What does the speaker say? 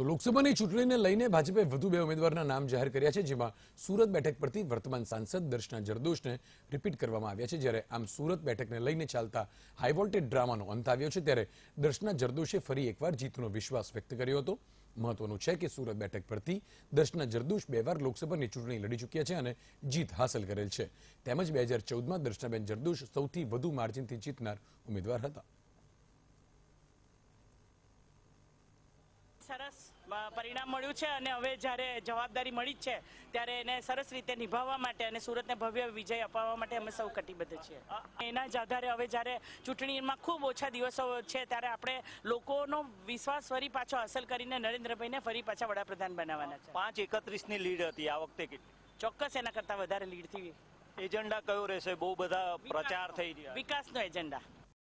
તો લોકસભાની ચૂંટણીને લઈને ભાજપે વધુ બે ઉમેદવારના નામ જાહેર કર્યા છે જેમાં સુરત બેઠક પરથી વર્તમાન સાંસદ દર્શના જરદોશને રિપીટ કરવામાં આવ્યા છે જ્યારે આમ સુરત બેઠકને લઈને ચાલતા હાઈવોલ્ટેજ ડ્રામાનો અંત આવ્યો છે ત્યારે દર્શના જરદોશે ફરી એકવાર જીતનો વિશ્વાસ વ્યક્ત કર્યો હતો મહત્વનું છે કે સુરત બેઠક પરથી દર્શના જરદોશ બે વાર લોકસભાની ચૂંટણી લડી ચૂક્યા છે અને જીત હાંસલ કરેલ છે તેમજ બે હજાર ચૌદમાં દર્શનાબેન જરદોશ સૌથી વધુ માર્જિનથી જીતનાર ઉમેદવાર હતા સરસ પરિણામ મળ્યું છે અને હવે જ્યારે જવાબદારી મળી જ છે ત્યારે એને સરસ રીતે નિભાવવા માટે અને સુરતને ભવ્ય વિજય અપાવવા માટે અમે સૌ કટિબદ્ધ છીએ એના જ આધારે હવે જ્યારે ચૂંટણીમાં ખૂબ ઓછા દિવસો છે ત્યારે આપણે લોકોનો વિશ્વાસ ફરી પાછો હાંસલ કરીને નરેન્દ્રભાઈને ફરી પાછા વડાપ્રધાન બનાવવાના છે પાંચ ની લીડ હતી આ વખતે કેટલી ચોક્કસ એના કરતા વધારે લીડ થી એજન્ડા કયો રહેશે બહુ બધા પ્રચાર થઈ રહ્યા વિકાસનો એજન્ડા